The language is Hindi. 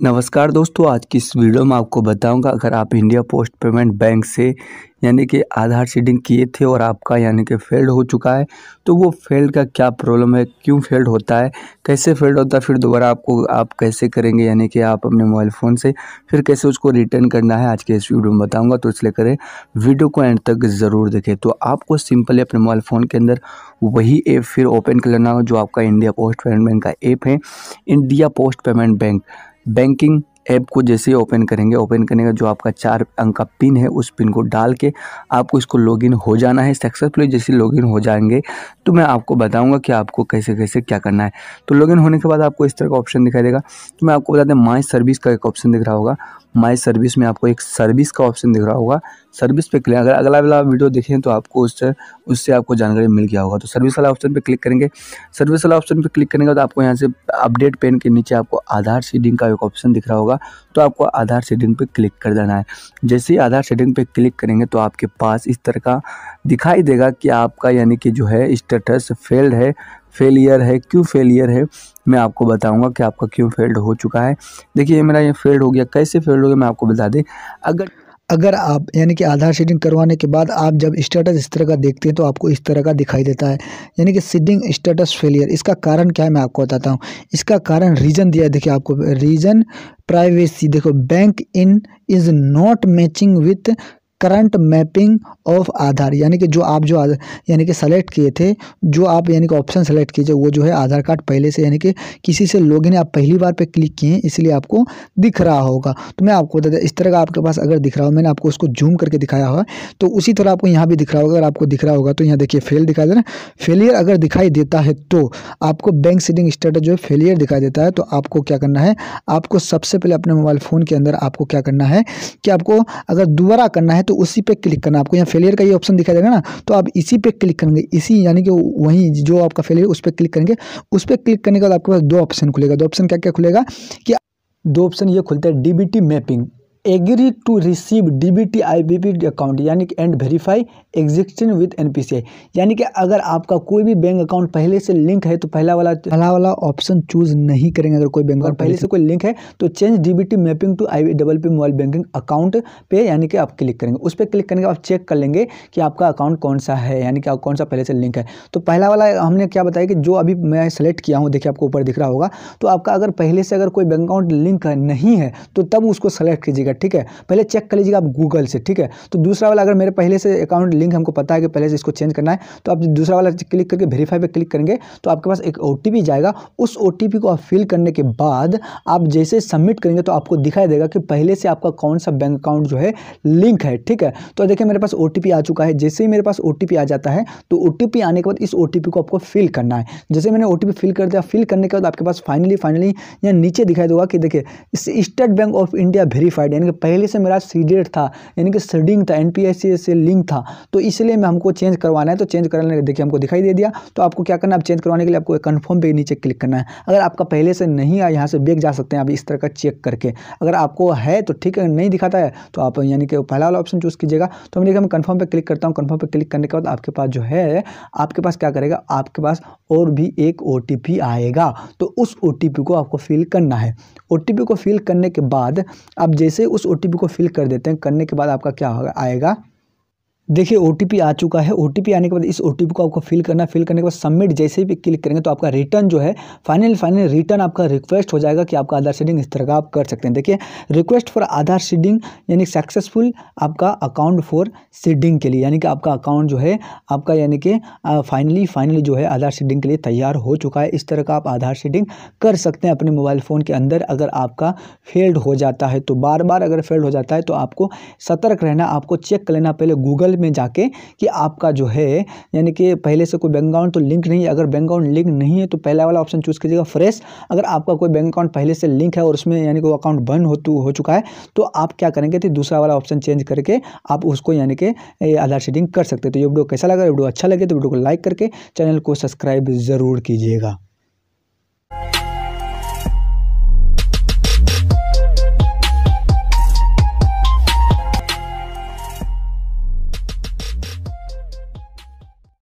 नमस्कार दोस्तों आज की इस वीडियो में आपको बताऊंगा अगर आप इंडिया पोस्ट पेमेंट बैंक से यानी कि आधार सीडिंग किए थे और आपका यानी कि फेल्ड हो चुका है तो वो फेल्ड का क्या प्रॉब्लम है क्यों फेल्ड होता है कैसे फेल्ड होता है फिर दोबारा आपको आप कैसे करेंगे यानी कि आप अपने मोबाइल फ़ोन से फिर कैसे उसको रिटर्न करना है आज के इस वीडियो में बताऊँगा तो इसलिए करें वीडियो को एंड तक ज़रूर देखें तो आपको सिंपली अपने मोबाइल फ़ोन के अंदर वही ऐप फिर ओपन करना हो जो आपका इंडिया पोस्ट पेमेंट बैंक का ऐप है India post payment bank banking app को जैसे ही ओपन करेंगे ओपन करने का जो आपका चार अंक का पिन है उस पिन को डाल के आपको इसको लॉगिन हो जाना है सक्सेसफुली जैसे लॉगिन हो जाएंगे तो मैं आपको बताऊंगा कि आपको कैसे कैसे क्या करना है तो लॉगिन होने के बाद आपको इस तरह का ऑप्शन दिखाई देगा तो मैं आपको बता दें माई सर्विस का एक ऑप्शन दिख रहा होगा माई सर्विस में आपको एक सर्विस का ऑप्शन दिख रहा होगा सर्विस पे क्लिक अगर अगला वाला वीडियो देखें तो आपको उससे उससे आपको जानकारी मिल गया होगा तो सर्विस वाला ऑप्शन पे क्लिक करेंगे सर्विस वाला ऑप्शन पे क्लिक करेंगे तो आपको यहाँ से अपडेट पेन के नीचे आपको आधार सीडिंग का एक ऑप्शन दिख रहा होगा तो आपको आधार सीडिंग पर क्लिक कर देना है जैसे ही आधार सीडिंग पर क्लिक करेंगे तो आपके पास इस तरह का दिखाई देगा कि आपका यानी कि जो है स्टेटस फेल्ड है फेलियर है क्यों फेलियर है मैं आपको बताऊंगा कि आपका क्यों फेल्ड हो चुका है देखिए ये मेरा ये फेल्ड हो गया कैसे फेल्ड हो गया मैं आपको बता दें अगर अगर आप यानी कि आधार सीडिंग करवाने के बाद आप जब स्टेटस इस तरह का देखते हैं तो आपको इस तरह का दिखाई देता है यानी कि सीडिंग स्टेटस फेलियर इसका कारण क्या है मैं आपको बताता हूँ इसका कारण रीज़न दिया है देखिए आपको रीज़न प्राइवेसी देखो bank in is not matching with current mapping of Aadhaar यानी कि जो आप जो यानी कि सेलेक्ट किए थे जो आप यानी कि ऑप्शन सेलेक्ट कीजिए वो जो है आधार कार्ड पहले से यानी कि किसी से लॉगिन आप पहली बार पे क्लिक किए हैं इसलिए आपको दिख रहा होगा तो मैं आपको बता दें इस तरह का आपके पास अगर दिख रहा हो मैंने आपको उसको जूम करके दिखाया हुआ तो उसी तरह आपको यहाँ भी दिख रहा होगा अगर आपको दिख रहा होगा तो यहाँ देखिए फेल दिखाई दे रहा है फेलियर अगर दिखाई देता है तो आपको बैंक सेटिंग स्टेटस जो है फेलियर दिखाई देता है तो आपको क्या करना है आपको सबसे पहले अपने मोबाइल फ़ोन के अंदर आपको क्या करना है कि आपको अगर दोबारा करना है तो तो उसी पे क्लिक करना आपको यहाँ फेलियर का ये ऑप्शन दिखा देगा ना तो आप इसी पे क्लिक करेंगे इसी यानी कि वहीं जो आपका फेलियर उस पर क्लिक करेंगे उस पर क्लिक करने के बाद आपके पास दो ऑप्शन खुलेगा दो ऑप्शन क्या क्या खुलेगा कि दो ऑप्शन ये खुलते हैं DBT mapping agree to receive D B T I B P account यानी कि and verify existing with N P C I यानी कि अगर आपका कोई भी बैंक अकाउंट पहले से लिंक है तो पहला वाला पहला वाला ऑप्शन चूज नहीं करेंगे अगर कोई बैंक अकाउंट पहले से कोई लिंक है तो change D B T mapping to I double P mobile banking account पे यानी कि आप क्लिक करेंगे उस पर क्लिक करेंगे आप चेक कर लेंगे कि आपका अकाउंट कौन सा है यानी कि कौन सा पहले से लिंक है तो पहला वाला हमने क्या बताया कि जो अभी मैं सेलेक्ट किया हूँ देखिए आपको ऊपर दिख रहा होगा तो आपका अगर पहले से अगर कोई बैंक अकाउंट लिंक नहीं है तो तब उसको सेलेक्ट कीजिएगा जाएगा ठीक है पहले चेक कर लीजिएगा आप गूगल से ठीक है तो दूसरा वाला अगर मेरे पहले से अकाउंट लिंक हमको पता है कि पहले से इसको चेंज करना है तो आप दूसरा वाला क्लिक करके वेरीफाई पर क्लिक करेंगे तो आपके पास एक ओ जाएगा उस ओ को आप फिल करने के बाद आप जैसे सबमिट करेंगे तो आपको दिखाई देगा कि पहले से आपका कौन सा बैंक अकाउंट जो है लिंक है ठीक है तो देखिए मेरे पास ओ आ चुका है जैसे ही मेरे पास ओ आ जाता है तो ओ आने के बाद इस ओ को आपको फिल करना है जैसे मैंने ओ फिल कर दिया फिल करने के बाद आपके पास फाइनली फाइनली यहाँ नीचे दिखाई देगा कि देखिए State Bank of India verified यानी कि पहले से मेरा डेट था यानी कि सडिंग था एन से लिंक था तो इसलिए मैं हमको चेंज करवाना है तो चेंज के देखिए हमको दिखाई दे दिया तो आपको क्या करना है चेंज करवाने के लिए आपको कन्फर्म पे नीचे क्लिक करना है अगर आपका पहले से नहीं आया यहाँ से बैग जा सकते हैं आप इस तरह का चेक करके अगर आपको है तो ठीक है नहीं दिखाता है तो आप यानी कि पहला वाला ऑप्शन चूज़ कीजिएगा तो हम देखिए मैं कन्फर्म पर क्लिक करता हूँ कन्फर्म पर क्लिक करने के बाद आपके पास जो है आपके पास क्या करेगा आपके पास और भी एक ओ आएगा तो उस ओ को आपको फिल करना है ओ को फिल करने के बाद आप जैसे उस ओ को फिल कर देते हैं करने के बाद आपका क्या होगा आएगा देखिए ओ आ चुका है ओ आने के बाद इस ओ को आपको फिल करना फिल करने के बाद सबमिट जैसे भी क्लिक करेंगे तो आपका रिटर्न जो है फाइनल फाइनल रिटर्न आपका रिक्वेस्ट हो जाएगा कि आपका आधार सीडिंग इस तरह का आप कर सकते हैं देखिए रिक्वेस्ट फॉर आधार सीडिंग यानी सक्सेसफुल आपका अकाउंट फॉर सीडिंग के लिए यानी कि आपका अकाउंट जो है आपका यानी कि फाइनली फाइनली जो है आधार सीडिंग के लिए तैयार हो चुका है इस तरह का आप आधार सीडिंग कर सकते हैं अपने मोबाइल फ़ोन के अंदर अगर आपका फेल्ड हो जाता है तो बार बार अगर फेल्ड हो जाता है तो आपको सतर्क रहना आपको चेक कर लेना पहले गूगल प्रोफाइल में जाके कि आपका जो है यानी कि पहले से कोई बैंक अकाउंट तो लिंक नहीं है अगर बैंक अकाउंट लिंक नहीं है तो पहला वाला ऑप्शन चूज़ कीजिएगा फ्रेश अगर आपका कोई बैंक अकाउंट पहले से लिंक है और उसमें यानी कि वो अकाउंट बंद हो हो चुका है तो आप क्या करेंगे तो दूसरा वाला ऑप्शन चेंज करके आप उसको यानी कि आधार सेटिंग कर सकते तो ये वीडियो कैसा लगा वीडियो अच्छा लगे तो वीडियो को लाइक करके चैनल को सब्सक्राइब ज़रूर कीजिएगा